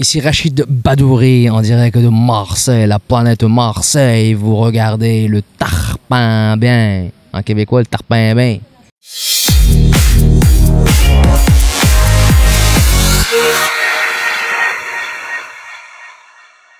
Ici Rachid Badouri on dirait que de Marseille, la planète Marseille. Vous regardez le tarpin bien. En québécois, le tarpin bien.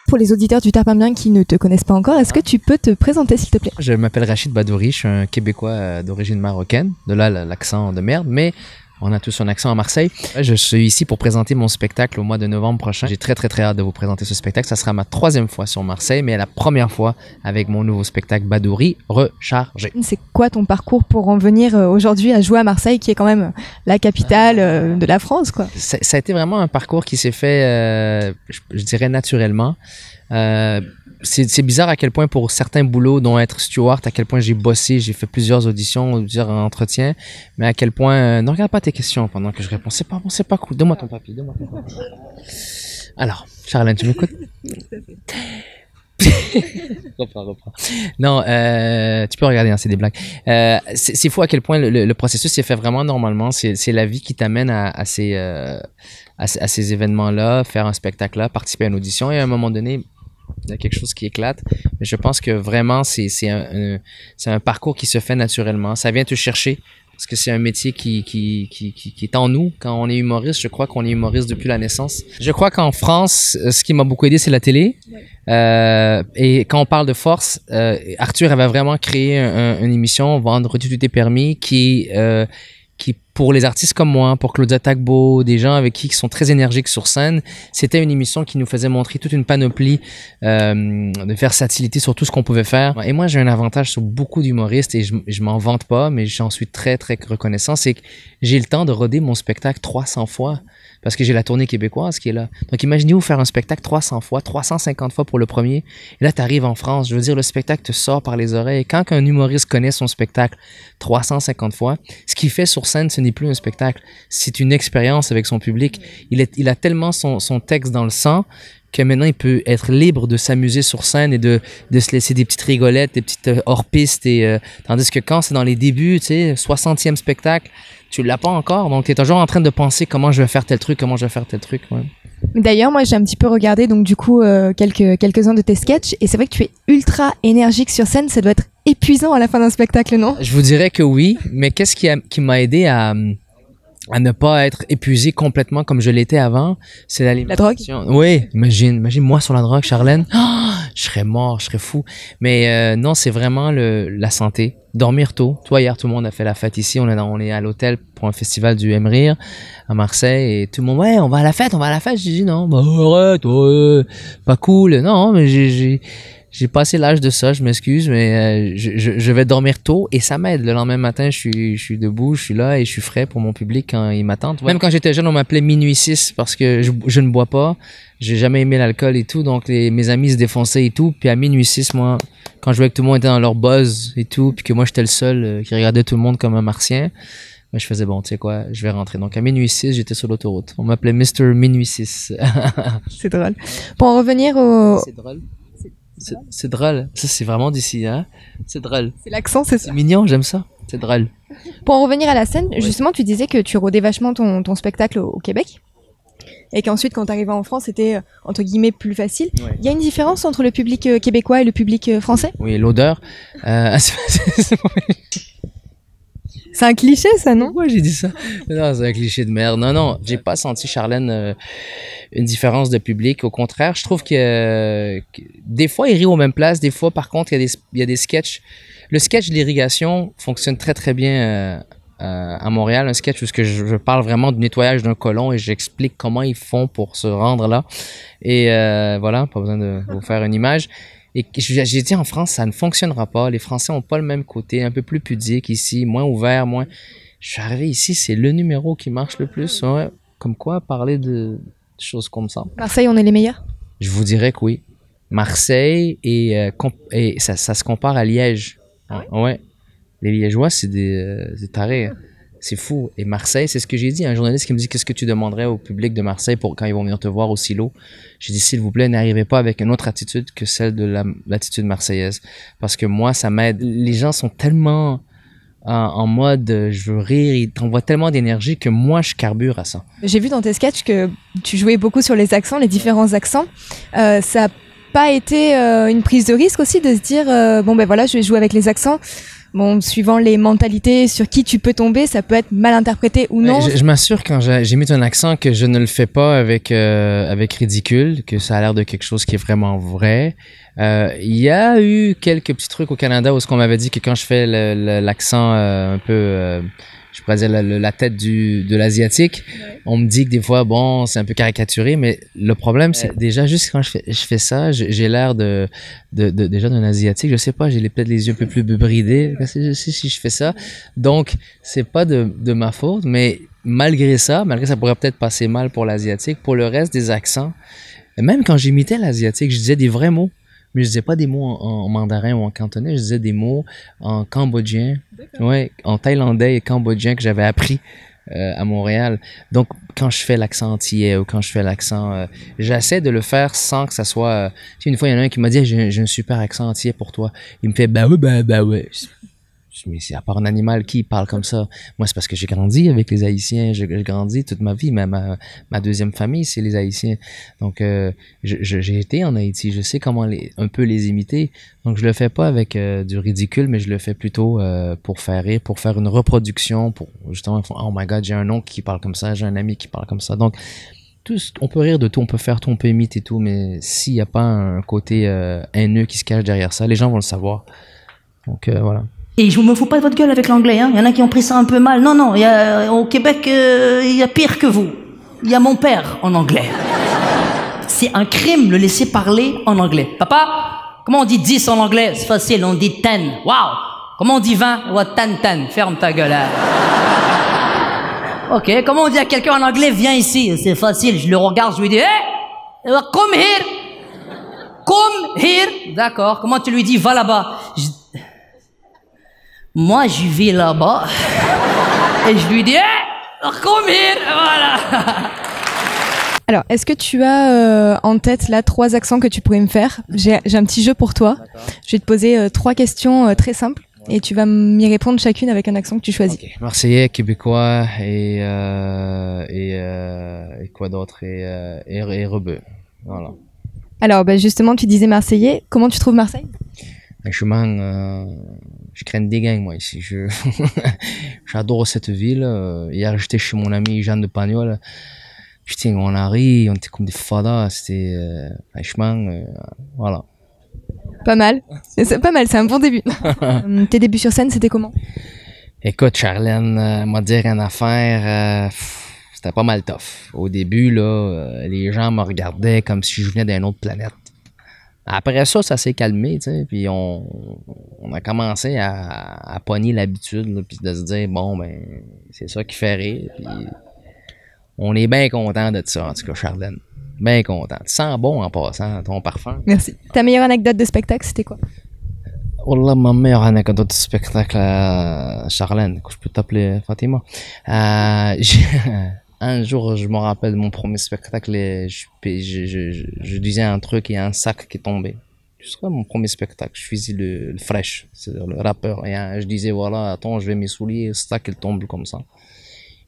Pour les auditeurs du Tarpin bien qui ne te connaissent pas encore, est-ce que tu peux te présenter s'il te plaît Je m'appelle Rachid Badouri, je suis un Québécois euh, d'origine marocaine, de là l'accent de merde, mais on a tous son accent à Marseille. Je suis ici pour présenter mon spectacle au mois de novembre prochain. J'ai très très très hâte de vous présenter ce spectacle. Ça sera ma troisième fois sur Marseille, mais la première fois avec mon nouveau spectacle Badouri rechargé. C'est quoi ton parcours pour en venir euh, aujourd'hui à jouer à Marseille, qui est quand même euh, la capitale euh, de la France, quoi Ça, a été vraiment un parcours qui s'est fait, je, dirais naturellement c'est bizarre à quel point pour certains boulots, dont être steward, à quel point j'ai bossé, j'ai fait plusieurs auditions, plusieurs entretiens, mais à quel point, euh, ne regarde pas tes questions pendant que je réponds. C'est pas bon, c'est pas cool. Donne-moi ton papier, donne-moi Alors, Charlène, tu m'écoutes? reprends, reprends. Non, euh, tu peux regarder, hein, c'est des blagues. Euh, c'est fou à quel point le, processus s'est fait vraiment normalement. C'est la vie qui t'amène à, ces, à ces événements-là, faire un spectacle-là, participer à une audition et à un moment donné, il y a quelque chose qui éclate. Mais je pense que vraiment, c'est un, un, un parcours qui se fait naturellement. Ça vient te chercher parce que c'est un métier qui, qui, qui, qui, est en nous. Quand on est humoriste, je crois qu'on est humoriste depuis la naissance. Je crois qu'en France, euh, ce qui m'a beaucoup aidé, c'est la télé. Euh, et quand on parle de force, euh, Arthur avait vraiment créé une émission, Vendre tout tes permis, qui... Euh, pour les artistes comme moi, pour Claudia Tagbo, des gens avec qui qui sont très énergiques sur scène, c'était une émission qui nous faisait montrer toute une panoplie euh, de versatilité sur tout ce qu'on pouvait faire. Et moi, j'ai un avantage sur beaucoup d'humoristes et je, je m'en vante pas, mais j'en suis très très reconnaissant, c'est que j'ai le temps de roder mon spectacle 300 fois parce que j'ai la tournée québécoise qui est là. Donc imaginez-vous faire un spectacle 300 fois, 350 fois pour le premier. Et là, tu arrives en France. Je veux dire, le spectacle te sort par les oreilles. Quand un humoriste connaît son spectacle 350 fois, ce qu'il fait sur scène, ce n'est plus un spectacle. C'est une expérience avec son public. Il, est, il a tellement son, son texte dans le sang que maintenant il peut être libre de s'amuser sur scène et de, se laisser des petites rigolettes, des petites euh, hors-pistes. Et, euh, tandis que quand c'est dans les débuts, tu sais, 60e spectacle, tu l'as pas encore. Donc tu es toujours en train de penser comment je vais faire tel truc, comment je vais faire tel truc. D'ailleurs, moi, j'ai un petit peu regardé donc du coup euh, quelques quelques-uns de tes sketchs et c'est vrai que tu es ultra énergique sur scène. Ça doit être épuisant à la fin d'un spectacle, non Je vous dirais que oui, mais qu'est-ce qui, qui m'a aidé à hum, à ne pas être épuisé complètement comme je l'étais avant, c'est l'alimentation. La drogue? Oui, imagine, imagine moi sur la drogue, Charlène. je serais mort, je serais fou. Mais euh, non, c'est vraiment le, la santé. Dormir tôt. Toi, hier, tout le monde a fait la fête ici. On est, on est à l'hôtel pour un festival du M-Rire à Marseille. Et tout le monde, ouais, on va à la fête, on va à la fête. J'ai dit non, bah arrête, pas cool. Non, mais j'ai j'ai passé l'âge de ça, je m'excuse, mais euh, je, je, vais dormir tôt et ça m'aide. Le lendemain matin, je suis, je suis debout, je suis là et je suis frais pour mon public quand ils m'attendent. Même quand j'étais jeune, on m'appelait minuit 6 parce que je, je ne bois pas, j'ai jamais aimé l'alcool et tout, donc les, mes amis se défonçaient et tout. Puis à minuit 6, moi, quand je voyais que tout le monde était dans leur buzz et tout, puis que moi j'étais le seul euh, qui regardait tout le monde comme un martien, mais ben, je faisais bon, tu sais quoi, je vais rentrer. Donc à minuit 6, j'étais sur l'autoroute. On m'appelait Mr. Minuit 6. c'est drôle. Pour en revenir au. C'est drôle. C'est drôle. Ça, c'est vraiment d'ici, hein. C'est drôle. C'est l'accent, c'est ça. mignon, j'aime ça. C'est drôle. Pour en revenir à la scène, justement, tu disais que tu rodais vachement ton, spectacle au, Québec et qu'ensuite quand tu en France c'était entre guillemets plus facile. Il y a une différence entre le public québécois et le public français Oui, l'odeur. C'est un cliché, ça, non moi j'ai dit ça Non, c'est un cliché de merde. Non, non, j'ai pas senti, Charlène, euh, une différence de public. Au contraire, je trouve que, des fois, il rit aux mêmes places. Des fois, par contre, il y, a des sketchs. Le sketch de l'irrigation fonctionne très, très bien euh, euh, à Montréal. Un sketch où que je parle vraiment du nettoyage d'un colon et j'explique comment ils font pour se rendre là. Et voilà, pas besoin de vous faire une image. Et j'ai dit en France, ça ne fonctionnera pas. Les Français n'ont pas le même côté, un peu plus pudique ici, moins ouvert, moins. Je suis arrivé ici, c'est le numéro qui marche le plus. Hmm. Ouais. Comme quoi, parler de choses comme ça. Marseille, on est les meilleurs Je vous dirais que oui. Marseille, et, euh, et ça, se compare à Liège. Ah ouais. Les Liégeois, c'est des, euh, tarés. Hein. C'est fou. Et Marseille, c'est ce que j'ai dit. Un journaliste qui me dit Qu'est-ce que tu demanderais au public de Marseille pour quand ils vont venir te voir au silo J'ai dit S'il vous plaît, n'arrivez pas avec une autre attitude que celle de l'attitude marseillaise. Parce que moi, ça m'aide. Les gens sont tellement en mode je veux rire, ils t'envoient tellement d'énergie que moi, je carbure à ça. J'ai vu dans tes sketchs que tu jouais beaucoup sur les accents, les différents accents. Euh, ça n'a pas été euh, une prise de risque aussi de se dire euh, Bon, ben voilà, je vais jouer avec les accents bon, suivant les mentalités sur qui tu peux tomber, ça peut être mal interprété ou non. je, m'assure quand j'ai mis un accent que je ne le fais pas avec euh, avec ridicule, que ça a l'air de quelque chose qui est vraiment vrai. Euh, il y a eu quelques petits trucs au Canada où ce qu'on m'avait dit que quand je fais l'accent euh, un peu je pourrais dire, la, la tête du, de l'asiatique. On me dit que des fois, bon, c'est un peu caricaturé, mais le problème, c'est déjà, juste quand je fais, je fais ça, j'ai l'air de, de, de, déjà d'un asiatique. Je sais pas, j'ai peut-être les yeux un peu plus bridés si, si je fais ça. Donc, c'est pas de, de ma faute, mais malgré ça, malgré ça pourrait peut-être passer mal pour l'asiatique, pour le reste des accents, même quand j'imitais l'asiatique, je disais des vrais mots mais je disais pas des mots en, mandarin ou en cantonais, je disais des mots en cambodgien, ouais, en thaïlandais et cambodgien que j'avais appris euh, à Montréal. Donc, quand je fais l'accent antillais ou quand je fais l'accent, euh, j'essaie de le faire sans que ça soit. Euh, tu sais, une fois, il y en a un qui m'a dit J'ai un super accent antillais pour toi. Il me fait Bah ouais, bah, bah ouais. Mais c'est à part un animal qui parle comme ça, moi, c'est parce que j'ai grandi avec les Haïtiens, j'ai grandi toute ma vie, ma, ma, deuxième famille, c'est les Haïtiens. Donc, euh, j'ai été en Haïti, je sais comment un peu les imiter. Donc, je le fais pas avec euh, du ridicule, mais je le fais plutôt euh, pour faire rire, pour faire une reproduction, pour justement, oh my god, j'ai un oncle qui parle comme ça, j'ai un ami qui parle comme ça. Donc, tout, on peut rire de tout, on peut faire tout, on peut imiter tout, mais s'il n'y a pas un côté haineux qui se cache derrière ça, les gens vont le savoir. Donc, voilà. Et je me fous pas de votre gueule avec l'anglais. Hein. Il y en a qui ont pris ça un peu mal. Non, non, y au Québec, euh, il y a pire que vous. Il y a mon père en anglais. C'est un crime le laisser parler en anglais. Papa, comment on dit 10 en anglais C'est facile, on dit 10. Wow Comment on dit 20 Wa 10. 10. Ferme ta gueule. Hein. ok, comment on dit à quelqu'un en anglais Viens ici. C'est facile, je le regarde, je lui dis Hey, eh, come here Come here D'accord. Comment tu lui dis Va là-bas moi, je vais là-bas. Et je lui dis, eh, combien Voilà. Alors, est-ce que tu as euh, en tête là trois accents que tu pourrais me faire J'ai un petit jeu pour toi. Je vais te poser euh, trois questions euh, très simples et tu vas m'y répondre chacune avec un accent que tu choisis. Marseillais, québécois et et, quoi d'autre et, et, rebeu. Voilà. Alors, ben, justement, tu disais Marseillais. Comment tu trouves Marseille Franchement, euh, je crains des gains, moi, ici. Je... J'adore cette ville. Euh, hier, j'étais chez mon ami Jean de Pagnol. Putain, on a on était comme des fadas. C'était. franchement, euh, voilà. Pas mal. C'est pas mal, c'est un bon début. Tes débuts sur scène, c'était comment Écoute, Charlène m'a dit rien à faire c'était pas mal tough. Au début, là, les gens me regardaient comme si je venais d'une autre planète. Après ça, ça s'est calmé, tu sais, puis on, a commencé à, pogner l'habitude, puis de se dire, bon, ben, c'est ça qui fait rire, puis on est bien content de ça, en tout cas, Charlène. Bien content. Tu sens bon en passant ton parfum. Merci. Ta meilleure anecdote de spectacle, c'était quoi? Oh là, ma meilleure anecdote de spectacle, euh, Charlène, que je peux t'appeler Fatima. Euh, un jour, je me rappelle mon premier spectacle et je, disais un truc et un sac qui tombait. tombé quoi, mon premier spectacle. Je faisais le, le fresh, c'est-à-dire le rappeur. Et hein, je disais, voilà, attends, je vais mes souliers, ça sac, il tombe comme ça.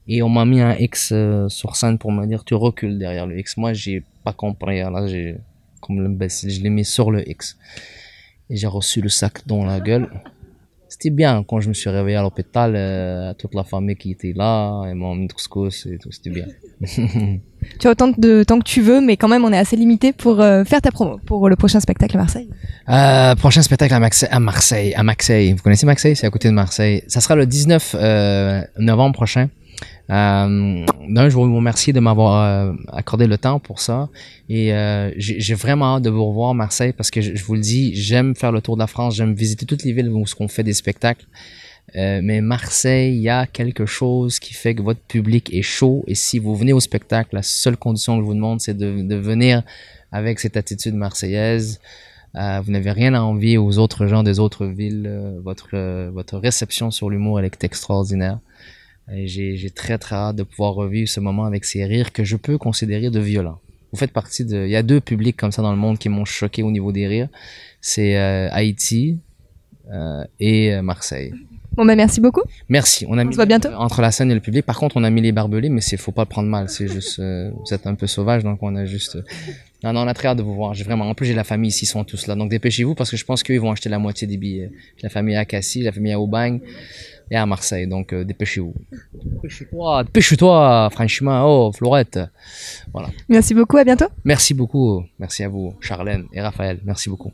Et on m'a mis un X euh, sur scène pour me dire, tu recules derrière le X. Moi, j'ai pas compris. Là, j'ai, comme l'imbécile, je l'ai mis sur le X. Et j'ai reçu le sac dans la gueule c'était bien quand je me suis réveillé à l'hôpital, euh, toute la famille qui était là, et mon couscous et tout, c'était bien. tu as autant de temps que tu veux, mais quand même, on est assez limité pour euh, faire ta promo pour le prochain spectacle à Marseille. Euh, prochain spectacle à, à Marseille, à Marseille. Vous connaissez Marseille C'est à côté de Marseille. Ça sera le 19 novembre prochain. Euh, D'un, je vous remercie de m'avoir euh, accordé le temps pour ça. Et euh, j'ai vraiment hâte de vous revoir, Marseille, parce que je, vous le dis, j'aime faire le tour de la France, j'aime visiter toutes les villes où on fait des spectacles. Euh, mais Marseille, il y a quelque chose qui fait que votre public est chaud. Et si vous venez au spectacle, la seule condition que je vous demande, c'est de, de, venir avec cette attitude marseillaise. Euh, vous n'avez rien à envier aux autres gens des autres villes. votre, votre réception sur l'humour, elle est extraordinaire. J'ai très très hâte de pouvoir revivre ce moment avec ces rires que je peux considérer de violents. Vous faites partie de... Il y a deux publics comme ça dans le monde qui m'ont choqué au niveau des rires. C'est euh, Haïti euh, et euh, Marseille. Bon ben merci beaucoup. Merci. On, a mis, se voit bientôt. Entre la scène et le public. Par contre, on a mis les barbelés, mais c'est faut pas le prendre mal. C'est juste, euh, vous êtes un peu sauvage, donc on a juste. Euh, non, non, on a très hâte de vous voir. J'ai vraiment. En plus, j'ai la famille ici, ils sont tous là. Donc dépêchez-vous parce que je pense qu'ils vont acheter la moitié des billets. La famille à Cassis, la famille à Aubagne et à Marseille. Donc euh, dépêchez-vous. Dépêche-toi, toi franchement, oh, Florette. Voilà. Merci beaucoup, à bientôt. Merci beaucoup, merci à vous, Charlène et Raphaël, merci beaucoup.